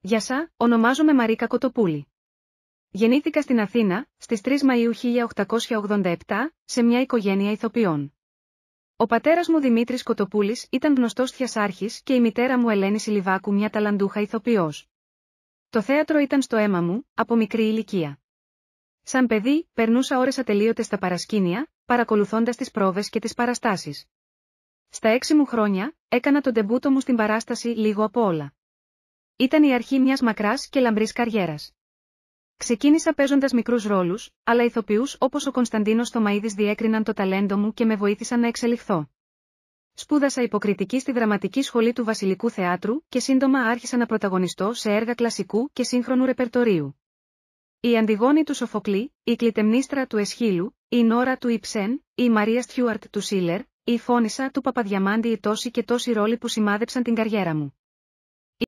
Γεια σα, ονομάζομαι Μαρίκα Κοτοπούλη. Γεννήθηκα στην Αθήνα, στις 3 Μαΐου 1887, σε μια οικογένεια ηθοποιών. Ο πατέρας μου Δημήτρης Κοτοπούλης ήταν γνωστός θιασάρχης και η μητέρα μου Ελένη Σιλιβάκου μια ταλαντούχα ηθοποιός. Το θέατρο ήταν στο αίμα μου, από μικρή ηλικία. Σαν παιδί, περνούσα ώρες ατελείωτες στα παρασκήνια, παρακολουθώντας τις πρόβες και τις παραστάσεις. Στα έξι μου χρόνια, έκανα τον τεμπούτο μου στην παράσταση λίγο από όλα. Ήταν η αρχή μιας μακράς και λαμπρής καριέρας. Ξεκίνησα παίζοντας μικρούς ρόλους, αλλά ηθοποιούς όπως ο Κωνσταντίνος Στομαίδη διέκριναν το ταλέντο μου και με βοήθησαν να εξελιχθώ. Σπούδασα υποκριτική στη δραματική σχολή του Βασιλικού Θεάτρου και σύντομα άρχισα να πρωταγωνιστώ σε έργα κλασικού και σύγχρονου ρεπερτορίου. Η Αντιγόνη του Σοφοκλή, η Κλιτεμνίστρα του Εσχύλου, η Νόρα του Ιψέν, η Μαρία Στιούαρτ του Σίλερ, η Φόνισα του Παπαδιαμάντη ή τόσοι και τόσοι ρόλοι που σημάδεψαν την καριέρα μου.